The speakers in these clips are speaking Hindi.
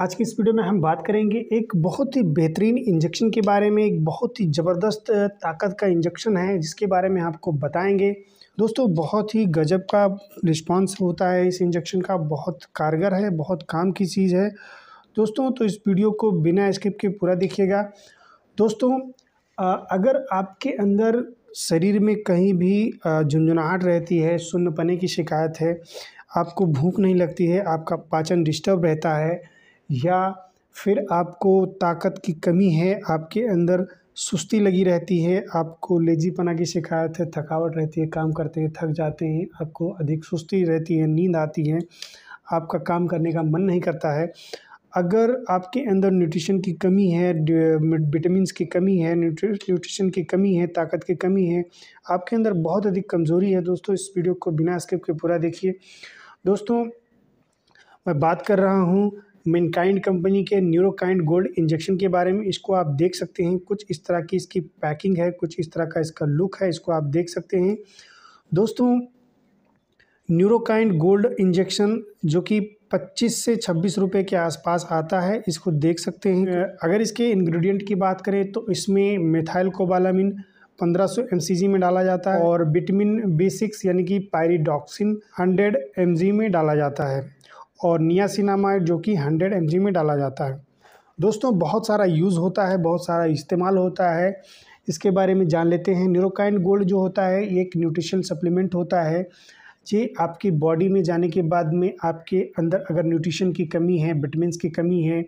आज की इस वीडियो में हम बात करेंगे एक बहुत ही बेहतरीन इंजेक्शन के बारे में एक बहुत ही ज़बरदस्त ताकत का इंजेक्शन है जिसके बारे में आपको बताएंगे दोस्तों बहुत ही गजब का रिस्पांस होता है इस इंजेक्शन का बहुत कारगर है बहुत काम की चीज़ है दोस्तों तो इस वीडियो को बिना स्किप के पूरा देखिएगा दोस्तों अगर आपके अंदर शरीर में कहीं भी झुंझुनाहट रहती है सुन्नपने की शिकायत है आपको भूख नहीं लगती है आपका पाचन डिस्टर्ब रहता है या फिर आपको ताकत की कमी है आपके अंदर सुस्ती लगी रहती है आपको लेजीपना की शिकायत है थकावट रहती है काम करते हैं थक जाते हैं आपको अधिक सुस्ती रहती है नींद आती है आपका काम करने का मन नहीं करता है अगर आपके अंदर न्यूट्रिशन की कमी है विटामिन की कमी है न्यूट्रिशन की कमी है ताकत की कमी है आपके अंदर बहुत अधिक कमज़ोरी है दोस्तों इस वीडियो को बिना स्किप के पूरा देखिए दोस्तों मैं बात कर रहा हूँ मिनकाइंड कंपनी के न्यूरोकाइंड गोल्ड इंजेक्शन के बारे में इसको आप देख सकते हैं कुछ इस तरह की इसकी पैकिंग है कुछ इस तरह का इसका लुक है इसको आप देख सकते हैं दोस्तों न्यूरोकाइंड गोल्ड इंजेक्शन जो कि 25 से 26 रुपए के आसपास आता है इसको देख सकते हैं अगर इसके इंग्रेडिएंट की बात करें तो इसमें मेथाइल कोबालामिन 1500 सौ में डाला जाता है और विटामिन बी सिक्स यानी कि पायरीडॉक्सिन 100 एम में डाला जाता है और नियासिनामाइड जो कि 100 एम में डाला जाता है दोस्तों बहुत सारा यूज़ होता है बहुत सारा इस्तेमाल होता है इसके बारे में जान लेते हैं न्यूरोकाइन गोल्ड जो होता है एक न्यूट्रिशन सप्लीमेंट होता है ये आपकी बॉडी में जाने के बाद में आपके अंदर अगर न्यूट्रिशन की कमी है विटामिन की कमी है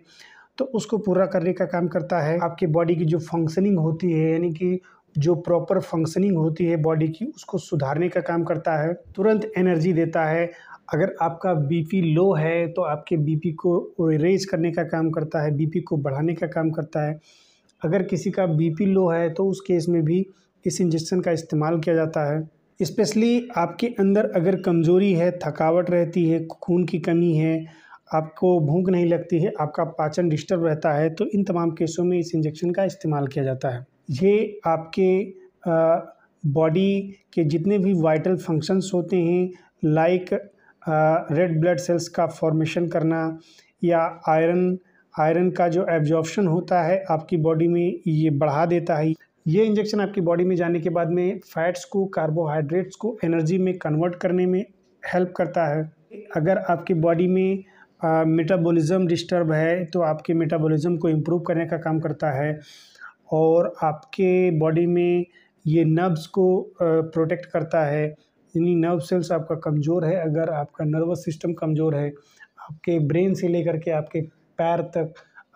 तो उसको पूरा करने का काम करता है आपके बॉडी की जो फंक्शनिंग होती है यानी कि जो प्रॉपर फंक्शनिंग होती है बॉडी की उसको सुधारने का काम करता है तुरंत एनर्जी देता है अगर आपका बीपी लो है तो आपके बीपी को रेज करने का काम करता है बीपी को बढ़ाने का काम करता है अगर किसी का बीपी लो है तो उस केस में भी इस इंजेक्शन का इस्तेमाल किया जाता है स्पेशली आपके अंदर अगर कमज़ोरी है थकावट रहती है खून की कमी है आपको भूख नहीं लगती है आपका पाचन डिस्टर्ब रहता है तो इन तमाम केसों में इस इंजेक्शन का इस्तेमाल किया जाता है ये आपके बॉडी के जितने भी वाइटल फंक्शंस होते हैं लाइक रेड ब्लड सेल्स का फॉर्मेशन करना या आयरन आयरन का जो एब्जॉर्प्शन होता है आपकी बॉडी में ये बढ़ा देता है ये इंजेक्शन आपकी बॉडी में जाने के बाद में फैट्स को कार्बोहाइड्रेट्स को एनर्जी में कन्वर्ट करने में हेल्प करता है अगर आपकी बॉडी में मेटाबॉलिज्म डिस्टर्ब है तो आपके मेटाबॉलिज्म को इम्प्रूव करने का काम करता है और आपके बॉडी में ये नर्व्स को प्रोटेक्ट करता है यानी नर्व सेल्स आपका कमज़ोर है अगर आपका नर्वस सिस्टम कमज़ोर है आपके ब्रेन से लेकर के आपके पैर तक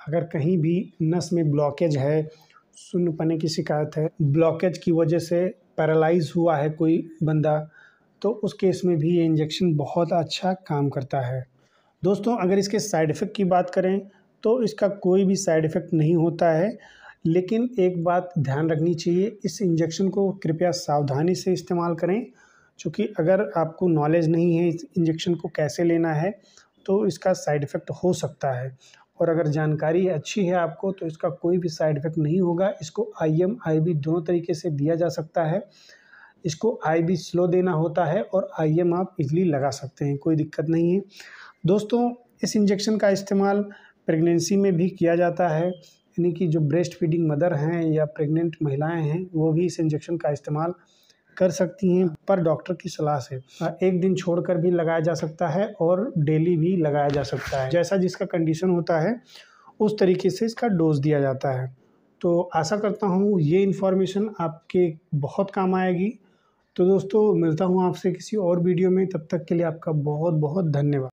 अगर कहीं भी नस में ब्लॉकेज है सुन पाने की शिकायत है ब्लॉकेज की वजह से पैरालाइज हुआ है कोई बंदा तो उस केस में भी ये इंजेक्शन बहुत अच्छा काम करता है दोस्तों अगर इसके साइड इफ़ेक्ट की बात करें तो इसका कोई भी साइड इफ़ेक्ट नहीं होता है लेकिन एक बात ध्यान रखनी चाहिए इस इंजेक्शन को कृपया सावधानी से इस्तेमाल करें चूँकि अगर आपको नॉलेज नहीं है इस इंजेक्शन को कैसे लेना है तो इसका साइड इफ़ेक्ट हो सकता है और अगर जानकारी अच्छी है आपको तो इसका कोई भी साइड इफ़ेक्ट नहीं होगा इसको आई एम आई बी दोनों तरीके से दिया जा सकता है इसको आई बी स्लो देना होता है और आई एम आप इजली लगा सकते हैं कोई दिक्कत नहीं है दोस्तों इस इंजेक्शन का इस्तेमाल प्रेगनेंसी में भी किया जाता है यानी कि जो ब्रेस्ट फीडिंग मदर हैं या प्रेग्नेंट महिलाएँ हैं वो भी इस इंजेक्शन का इस्तेमाल कर सकती हैं पर डॉक्टर की सलाह से हाँ, एक दिन छोड़कर भी लगाया जा सकता है और डेली भी लगाया जा सकता है जैसा जिसका कंडीशन होता है उस तरीके से इसका डोज दिया जाता है तो आशा करता हूँ ये इन्फॉर्मेशन आपके बहुत काम आएगी तो दोस्तों मिलता हूँ आपसे किसी और वीडियो में तब तक के लिए आपका बहुत बहुत धन्यवाद